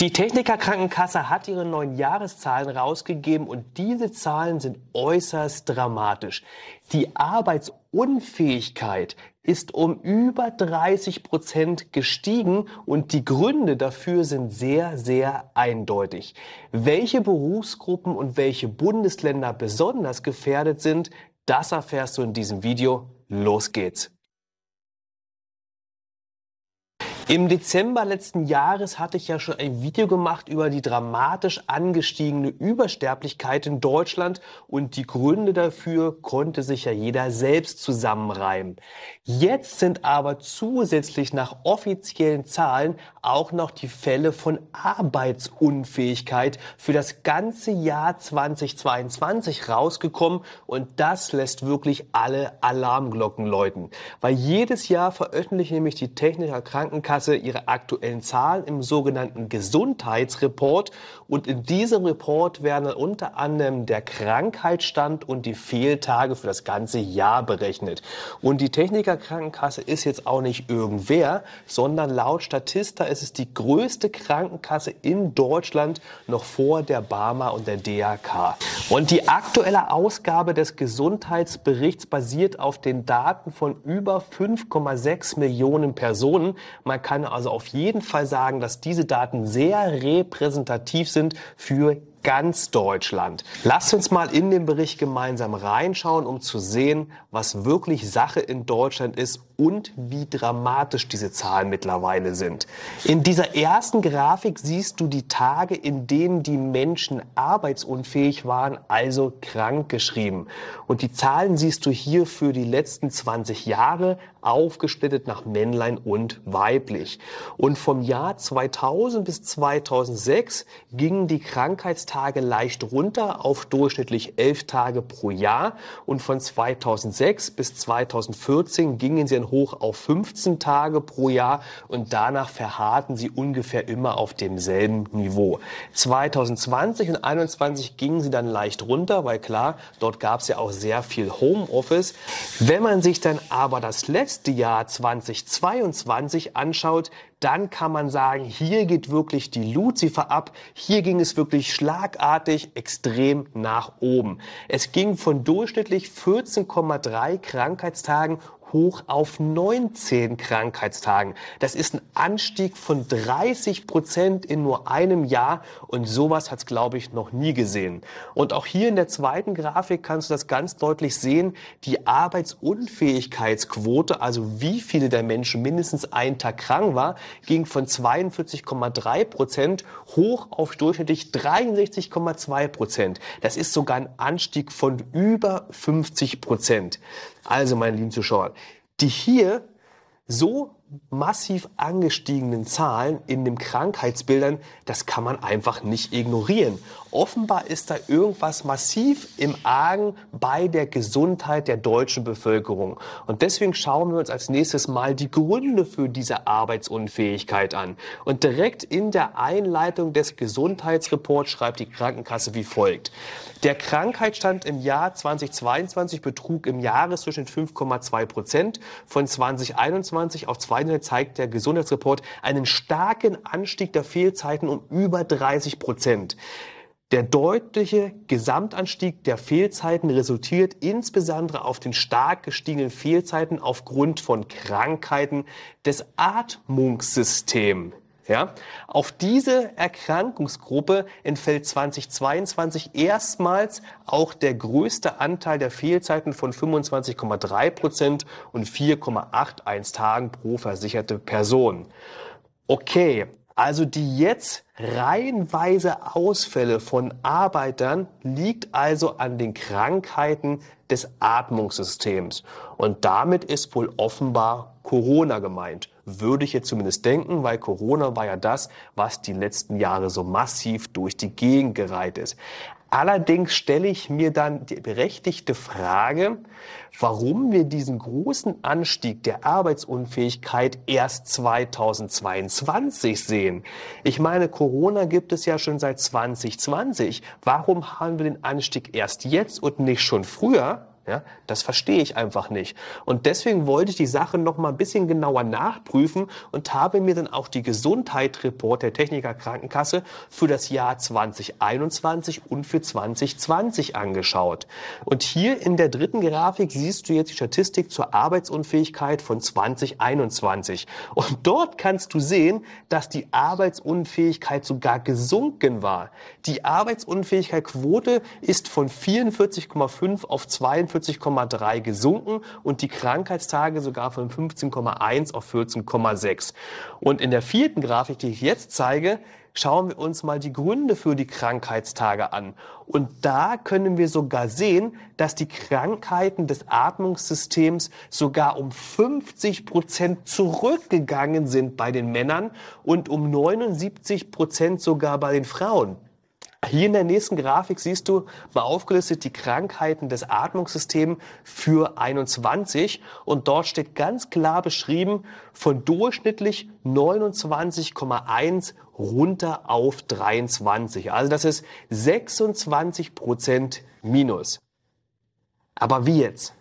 Die Technikerkrankenkasse hat ihre neuen Jahreszahlen rausgegeben und diese Zahlen sind äußerst dramatisch. Die Arbeitsunfähigkeit ist um über 30 Prozent gestiegen und die Gründe dafür sind sehr, sehr eindeutig. Welche Berufsgruppen und welche Bundesländer besonders gefährdet sind, das erfährst du in diesem Video. Los geht's! Im Dezember letzten Jahres hatte ich ja schon ein Video gemacht über die dramatisch angestiegene Übersterblichkeit in Deutschland und die Gründe dafür konnte sich ja jeder selbst zusammenreimen. Jetzt sind aber zusätzlich nach offiziellen Zahlen auch noch die Fälle von Arbeitsunfähigkeit für das ganze Jahr 2022 rausgekommen und das lässt wirklich alle Alarmglocken läuten. Weil jedes Jahr veröffentlichen nämlich die Techniker Krankenkassen Krankenkasse ihre aktuellen Zahlen im sogenannten Gesundheitsreport. Und in diesem Report werden unter anderem der Krankheitsstand und die Fehltage für das ganze Jahr berechnet. Und die Techniker Krankenkasse ist jetzt auch nicht irgendwer, sondern laut Statista ist es die größte Krankenkasse in Deutschland noch vor der Barmer und der DAK. Und die aktuelle Ausgabe des Gesundheitsberichts basiert auf den Daten von über 5,6 Millionen Personen. Man kann also auf jeden Fall sagen, dass diese Daten sehr repräsentativ sind für ganz Deutschland. Lasst uns mal in den Bericht gemeinsam reinschauen, um zu sehen, was wirklich Sache in Deutschland ist und wie dramatisch diese Zahlen mittlerweile sind. In dieser ersten Grafik siehst du die Tage, in denen die Menschen arbeitsunfähig waren, also krank geschrieben. Und die Zahlen siehst du hier für die letzten 20 Jahre aufgesplittet nach Männlein und weiblich. Und vom Jahr 2000 bis 2006 gingen die Krankheitstage Tage leicht runter auf durchschnittlich elf Tage pro Jahr und von 2006 bis 2014 gingen sie dann hoch auf 15 Tage pro Jahr und danach verharrten sie ungefähr immer auf demselben Niveau. 2020 und 2021 gingen sie dann leicht runter, weil klar, dort gab es ja auch sehr viel Homeoffice. Wenn man sich dann aber das letzte Jahr 2022 anschaut, dann kann man sagen, hier geht wirklich die Lucifer ab, hier ging es wirklich schlagartig extrem nach oben. Es ging von durchschnittlich 14,3 Krankheitstagen hoch auf 19 Krankheitstagen. Das ist ein Anstieg von 30 Prozent in nur einem Jahr und sowas hat es, glaube ich, noch nie gesehen. Und auch hier in der zweiten Grafik kannst du das ganz deutlich sehen, die Arbeitsunfähigkeitsquote, also wie viele der Menschen mindestens einen Tag krank war, ging von 42,3 Prozent hoch auf durchschnittlich 63,2 Prozent. Das ist sogar ein Anstieg von über 50 Prozent. Also, meine lieben Zuschauer, die hier so massiv angestiegenen Zahlen in den Krankheitsbildern, das kann man einfach nicht ignorieren. Offenbar ist da irgendwas massiv im Argen bei der Gesundheit der deutschen Bevölkerung. Und deswegen schauen wir uns als nächstes mal die Gründe für diese Arbeitsunfähigkeit an. Und direkt in der Einleitung des Gesundheitsreports schreibt die Krankenkasse wie folgt. Der Krankheitsstand im Jahr 2022 betrug im Jahresdurchschnitt 5,2 Prozent. Von 2021 auf 2022 Mittlerweile zeigt der Gesundheitsreport einen starken Anstieg der Fehlzeiten um über 30 Prozent. Der deutliche Gesamtanstieg der Fehlzeiten resultiert insbesondere auf den stark gestiegenen Fehlzeiten aufgrund von Krankheiten des Atmungssystems. Ja? Auf diese Erkrankungsgruppe entfällt 2022 erstmals auch der größte Anteil der Fehlzeiten von 25,3 Prozent und 4,81 Tagen pro versicherte Person. Okay, also die jetzt reihenweise Ausfälle von Arbeitern liegt also an den Krankheiten des Atmungssystems. Und damit ist wohl offenbar Corona gemeint würde ich jetzt zumindest denken, weil Corona war ja das, was die letzten Jahre so massiv durch die Gegend gereiht ist. Allerdings stelle ich mir dann die berechtigte Frage, warum wir diesen großen Anstieg der Arbeitsunfähigkeit erst 2022 sehen. Ich meine, Corona gibt es ja schon seit 2020. Warum haben wir den Anstieg erst jetzt und nicht schon früher? Ja, das verstehe ich einfach nicht. Und deswegen wollte ich die Sache noch mal ein bisschen genauer nachprüfen und habe mir dann auch die gesundheit der Techniker Krankenkasse für das Jahr 2021 und für 2020 angeschaut. Und hier in der dritten Grafik siehst du jetzt die Statistik zur Arbeitsunfähigkeit von 2021. Und dort kannst du sehen, dass die Arbeitsunfähigkeit sogar gesunken war. Die Arbeitsunfähigkeitquote ist von 44,5 auf 42 48,3 gesunken und die Krankheitstage sogar von 15,1 auf 14,6. Und in der vierten Grafik, die ich jetzt zeige, schauen wir uns mal die Gründe für die Krankheitstage an. Und da können wir sogar sehen, dass die Krankheiten des Atmungssystems sogar um 50 Prozent zurückgegangen sind bei den Männern und um 79 Prozent sogar bei den Frauen. Hier in der nächsten Grafik siehst du mal aufgelistet die Krankheiten des Atmungssystems für 21 und dort steht ganz klar beschrieben von durchschnittlich 29,1 runter auf 23. Also das ist 26 Prozent minus. Aber wie jetzt?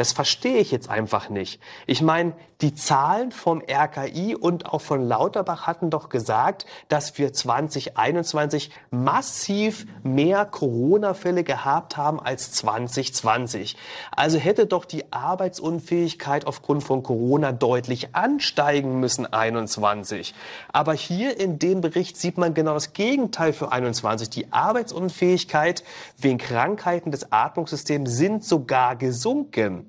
Das verstehe ich jetzt einfach nicht. Ich meine, die Zahlen vom RKI und auch von Lauterbach hatten doch gesagt, dass wir 2021 massiv mehr Corona-Fälle gehabt haben als 2020. Also hätte doch die Arbeitsunfähigkeit aufgrund von Corona deutlich ansteigen müssen 21. Aber hier in dem Bericht sieht man genau das Gegenteil für 21. Die Arbeitsunfähigkeit wegen Krankheiten des Atmungssystems sind sogar gesunken.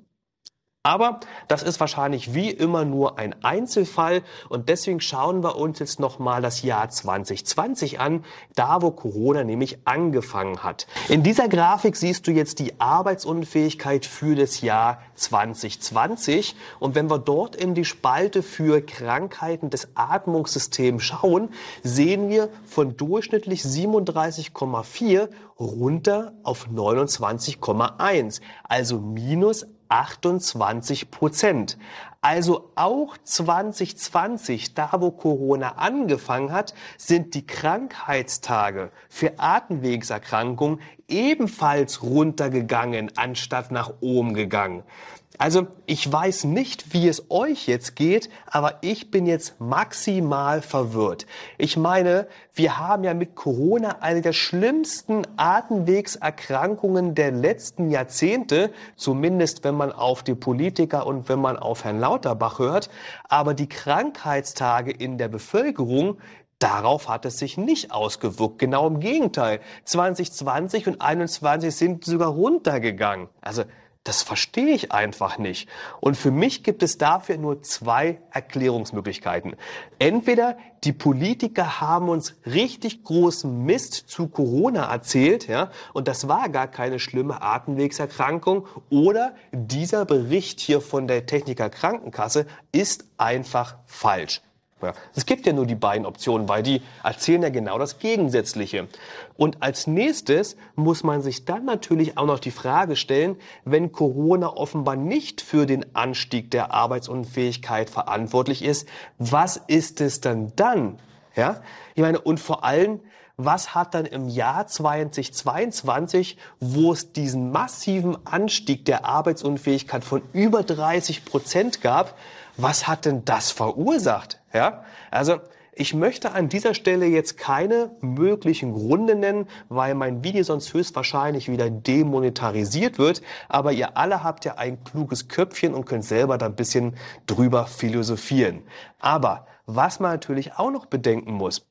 Aber das ist wahrscheinlich wie immer nur ein Einzelfall und deswegen schauen wir uns jetzt nochmal das Jahr 2020 an, da wo Corona nämlich angefangen hat. In dieser Grafik siehst du jetzt die Arbeitsunfähigkeit für das Jahr 2020 und wenn wir dort in die Spalte für Krankheiten des Atmungssystems schauen, sehen wir von durchschnittlich 37,4 runter auf 29,1, also minus 28 Prozent. Also auch 2020, da wo Corona angefangen hat, sind die Krankheitstage für Atemwegserkrankungen ebenfalls runtergegangen, anstatt nach oben gegangen. Also ich weiß nicht, wie es euch jetzt geht, aber ich bin jetzt maximal verwirrt. Ich meine, wir haben ja mit Corona eine der schlimmsten Atemwegserkrankungen der letzten Jahrzehnte, zumindest wenn man auf die Politiker und wenn man auf Herrn Lauterbach hört. Aber die Krankheitstage in der Bevölkerung, Darauf hat es sich nicht ausgewirkt. Genau im Gegenteil. 2020 und 2021 sind sogar runtergegangen. Also das verstehe ich einfach nicht. Und für mich gibt es dafür nur zwei Erklärungsmöglichkeiten. Entweder die Politiker haben uns richtig großen Mist zu Corona erzählt, ja, und das war gar keine schlimme Atemwegserkrankung, oder dieser Bericht hier von der Techniker Krankenkasse ist einfach falsch. Ja. Es gibt ja nur die beiden Optionen, weil die erzählen ja genau das Gegensätzliche. Und als nächstes muss man sich dann natürlich auch noch die Frage stellen, wenn Corona offenbar nicht für den Anstieg der Arbeitsunfähigkeit verantwortlich ist, was ist es denn dann? Ja? Ich meine, und vor allem, was hat dann im Jahr 2022, wo es diesen massiven Anstieg der Arbeitsunfähigkeit von über 30 Prozent gab, was hat denn das verursacht? Ja, also ich möchte an dieser Stelle jetzt keine möglichen Gründe nennen, weil mein Video sonst höchstwahrscheinlich wieder demonetarisiert wird. Aber ihr alle habt ja ein kluges Köpfchen und könnt selber da ein bisschen drüber philosophieren. Aber was man natürlich auch noch bedenken muss,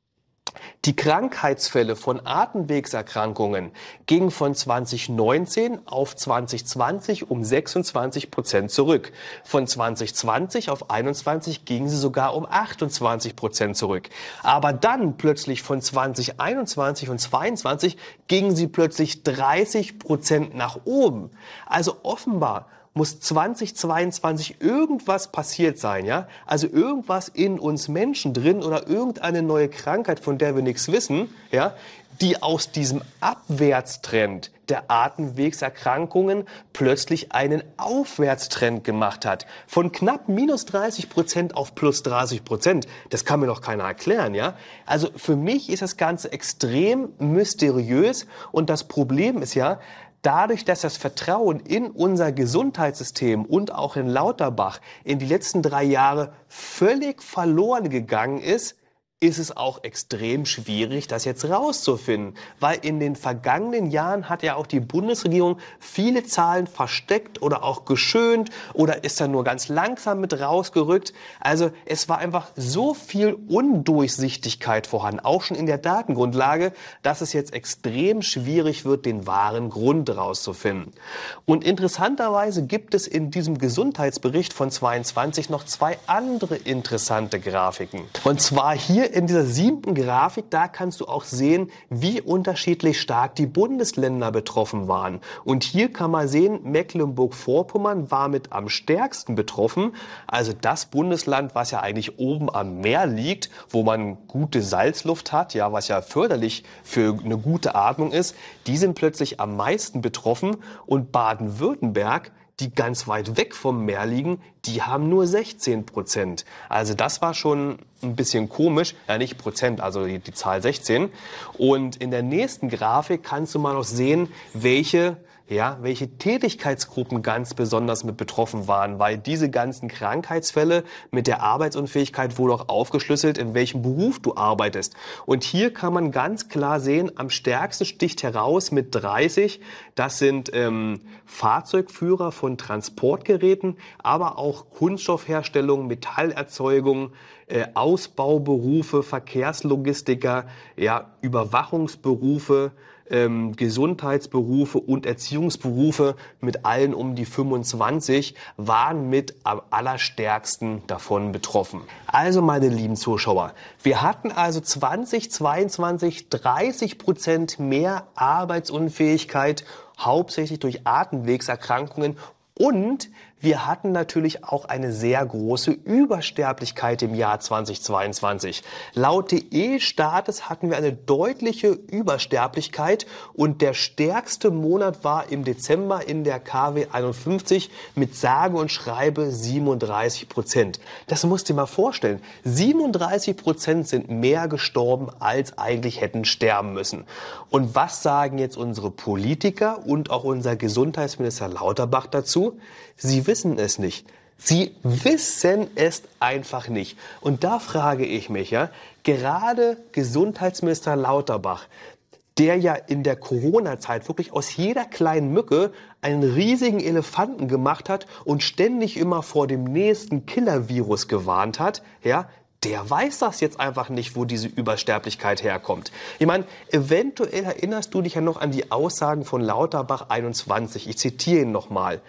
die Krankheitsfälle von Atemwegserkrankungen gingen von 2019 auf 2020 um 26 Prozent zurück. Von 2020 auf 21 gingen sie sogar um 28 Prozent zurück. Aber dann plötzlich von 2021 und 22 gingen sie plötzlich 30 Prozent nach oben. Also offenbar muss 2022 irgendwas passiert sein, ja? Also irgendwas in uns Menschen drin oder irgendeine neue Krankheit, von der wir nichts wissen, ja? die aus diesem Abwärtstrend der Atemwegserkrankungen plötzlich einen Aufwärtstrend gemacht hat. Von knapp minus 30 Prozent auf plus 30 Prozent. Das kann mir noch keiner erklären, ja? Also für mich ist das Ganze extrem mysteriös und das Problem ist ja, dadurch, dass das Vertrauen in unser Gesundheitssystem und auch in Lauterbach in die letzten drei Jahre völlig verloren gegangen ist, ist es auch extrem schwierig, das jetzt rauszufinden. Weil in den vergangenen Jahren hat ja auch die Bundesregierung viele Zahlen versteckt oder auch geschönt oder ist dann nur ganz langsam mit rausgerückt. Also es war einfach so viel Undurchsichtigkeit vorhanden, auch schon in der Datengrundlage, dass es jetzt extrem schwierig wird, den wahren Grund rauszufinden. Und interessanterweise gibt es in diesem Gesundheitsbericht von 22 noch zwei andere interessante Grafiken. Und zwar hier in dieser siebten Grafik, da kannst du auch sehen, wie unterschiedlich stark die Bundesländer betroffen waren. Und hier kann man sehen, Mecklenburg-Vorpommern war mit am stärksten betroffen. Also das Bundesland, was ja eigentlich oben am Meer liegt, wo man gute Salzluft hat, ja, was ja förderlich für eine gute Atmung ist, die sind plötzlich am meisten betroffen. Und Baden-Württemberg die ganz weit weg vom Meer liegen, die haben nur 16 Prozent. Also das war schon ein bisschen komisch. Ja, nicht Prozent, also die, die Zahl 16. Und in der nächsten Grafik kannst du mal noch sehen, welche ja, welche Tätigkeitsgruppen ganz besonders mit betroffen waren, weil diese ganzen Krankheitsfälle mit der Arbeitsunfähigkeit wohl auch aufgeschlüsselt, in welchem Beruf du arbeitest. Und hier kann man ganz klar sehen, am stärksten sticht heraus mit 30, das sind ähm, Fahrzeugführer von Transportgeräten, aber auch Kunststoffherstellung, Metallerzeugung, äh, Ausbauberufe, Verkehrslogistiker, ja, Überwachungsberufe, ähm, Gesundheitsberufe und Erziehungsberufe mit allen um die 25 waren mit am allerstärksten davon betroffen. Also meine lieben Zuschauer, wir hatten also 2022 30 Prozent mehr Arbeitsunfähigkeit, hauptsächlich durch Atemwegserkrankungen und wir hatten natürlich auch eine sehr große Übersterblichkeit im Jahr 2022. Laut DE-Staates hatten wir eine deutliche Übersterblichkeit und der stärkste Monat war im Dezember in der KW 51 mit sage und schreibe 37 Prozent. Das musst du dir mal vorstellen. 37 Prozent sind mehr gestorben, als eigentlich hätten sterben müssen. Und was sagen jetzt unsere Politiker und auch unser Gesundheitsminister Lauterbach dazu? Sie wissen es nicht. Sie wissen es einfach nicht. Und da frage ich mich, ja, gerade Gesundheitsminister Lauterbach, der ja in der Corona-Zeit wirklich aus jeder kleinen Mücke einen riesigen Elefanten gemacht hat und ständig immer vor dem nächsten Killer-Virus gewarnt hat, ja, der weiß das jetzt einfach nicht, wo diese Übersterblichkeit herkommt. Ich meine, eventuell erinnerst du dich ja noch an die Aussagen von Lauterbach 21. Ich zitiere ihn nochmal.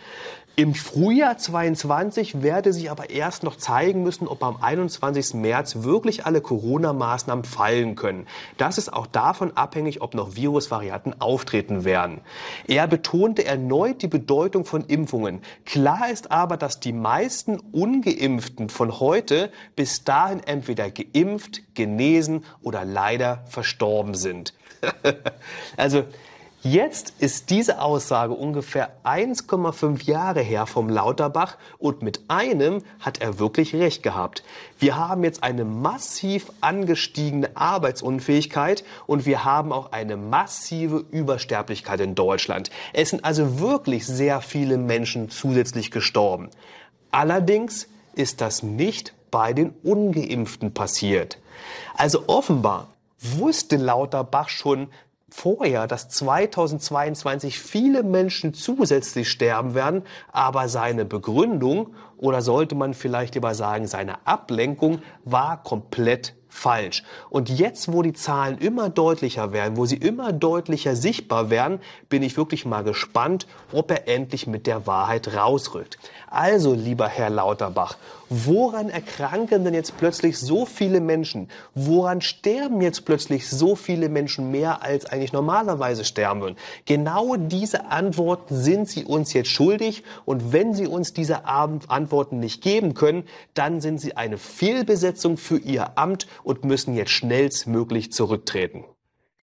Im Frühjahr 22 werde sich aber erst noch zeigen müssen, ob am 21. März wirklich alle Corona-Maßnahmen fallen können. Das ist auch davon abhängig, ob noch Virusvarianten auftreten werden. Er betonte erneut die Bedeutung von Impfungen. Klar ist aber, dass die meisten Ungeimpften von heute bis dahin entweder geimpft, genesen oder leider verstorben sind. also Jetzt ist diese Aussage ungefähr 1,5 Jahre her vom Lauterbach und mit einem hat er wirklich recht gehabt. Wir haben jetzt eine massiv angestiegene Arbeitsunfähigkeit und wir haben auch eine massive Übersterblichkeit in Deutschland. Es sind also wirklich sehr viele Menschen zusätzlich gestorben. Allerdings ist das nicht bei den ungeimpften passiert. Also offenbar wusste Lauterbach schon, vorher, dass 2022 viele Menschen zusätzlich sterben werden, aber seine Begründung oder sollte man vielleicht lieber sagen, seine Ablenkung war komplett falsch. Und jetzt, wo die Zahlen immer deutlicher werden, wo sie immer deutlicher sichtbar werden, bin ich wirklich mal gespannt, ob er endlich mit der Wahrheit rausrückt. Also, lieber Herr Lauterbach, woran erkranken denn jetzt plötzlich so viele Menschen? Woran sterben jetzt plötzlich so viele Menschen mehr, als eigentlich normalerweise sterben würden? Genau diese Antworten sind Sie uns jetzt schuldig. Und wenn Sie uns diese Antworten nicht geben können, dann sind Sie eine Fehlbesetzung für Ihr Amt und müssen jetzt schnellstmöglich zurücktreten.